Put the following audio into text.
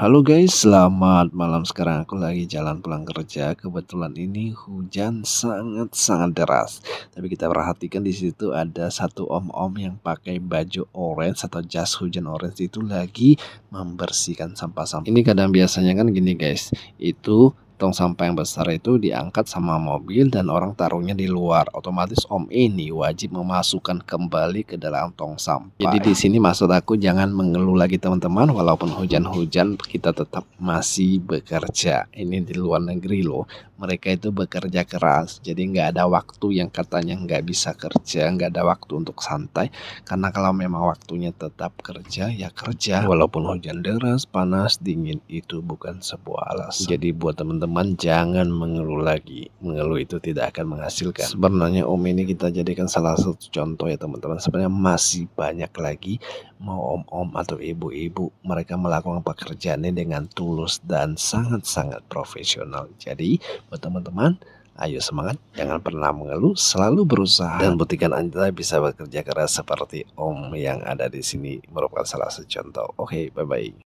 Halo guys, selamat malam. Sekarang aku lagi jalan pulang kerja. Kebetulan ini hujan sangat-sangat deras. Tapi kita perhatikan di situ ada satu om-om yang pakai baju orange atau jas hujan orange itu lagi membersihkan sampah-sampah. Ini kadang biasanya kan gini guys, itu tong sampah yang besar itu diangkat sama mobil dan orang taruhnya di luar. Otomatis om ini wajib memasukkan kembali ke dalam tong sampah. Jadi di sini maksud aku jangan mengeluh lagi teman-teman walaupun hujan-hujan kita tetap masih bekerja. Ini di luar negeri loh. Mereka itu bekerja keras. Jadi nggak ada waktu yang katanya nggak bisa kerja, nggak ada waktu untuk santai. Karena kalau memang waktunya tetap kerja ya kerja. Walaupun hujan deras, panas, dingin itu bukan sebuah alasan. Jadi buat teman-teman teman jangan mengeluh lagi mengeluh itu tidak akan menghasilkan sebenarnya om ini kita jadikan salah satu contoh ya teman-teman sebenarnya masih banyak lagi mau om-om atau ibu-ibu mereka melakukan pekerjaannya dengan tulus dan sangat-sangat profesional jadi buat teman-teman Ayo semangat, jangan pernah mengeluh, selalu berusaha dan buktikan Anda bisa bekerja keras seperti Om yang ada di sini merupakan salah satu contoh. Oke, okay, bye-bye.